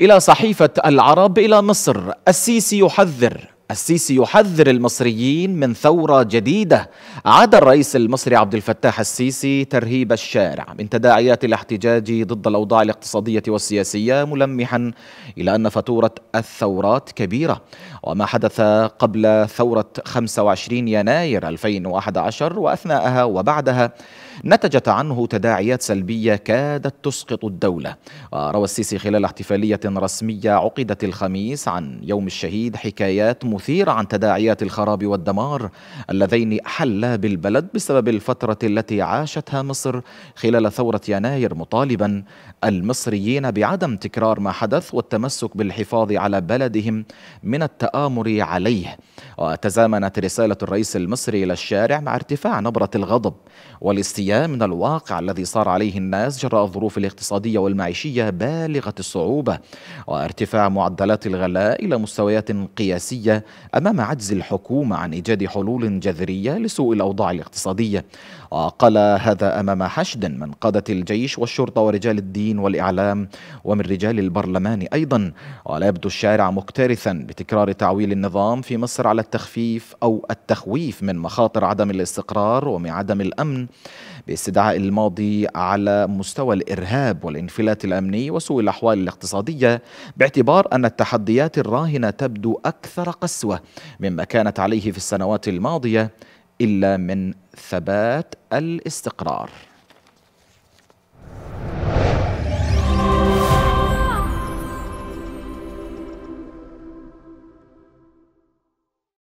إلى صحيفة العرب إلى مصر السيسي يحذر السيسي يحذر المصريين من ثورة جديدة عاد الرئيس المصري عبد الفتاح السيسي ترهيب الشارع من تداعيات الاحتجاج ضد الأوضاع الاقتصادية والسياسية ملمحا إلى أن فاتورة الثورات كبيرة وما حدث قبل ثورة 25 يناير 2011 وأثناءها وبعدها نتجت عنه تداعيات سلبية كادت تسقط الدولة روى السيسي خلال احتفالية رسمية عقدت الخميس عن يوم الشهيد حكايات مثيرة عن تداعيات الخراب والدمار اللذين حلا بالبلد بسبب الفترة التي عاشتها مصر خلال ثورة يناير مطالبا المصريين بعدم تكرار ما حدث والتمسك بالحفاظ على بلدهم من التآمر عليه وتزامنت رسالة الرئيس المصري إلى الشارع مع ارتفاع نبرة الغضب والاستياء من الواقع الذي صار عليه الناس جراء الظروف الاقتصادية والمعيشية بالغة الصعوبة وارتفاع معدلات الغلاء إلى مستويات قياسية أمام عجز الحكومة عن إيجاد حلول جذرية لسوء الأوضاع الاقتصادية وقال هذا أمام حشد من قادة الجيش والشرطة ورجال الدين والإعلام ومن رجال البرلمان أيضا ولا يبدو الشارع مكترثا بتكرار تعويل النظام في مصر على التخفيف أو التخويف من مخاطر عدم الاستقرار ومن عدم الأمن باستدعاء الماضي على مستوى الإرهاب والانفلات الأمني وسوء الأحوال الاقتصادية باعتبار أن التحديات الراهنة تبدو أكثر قسوة مما كانت عليه في السنوات الماضية إلا من ثبات الاستقرار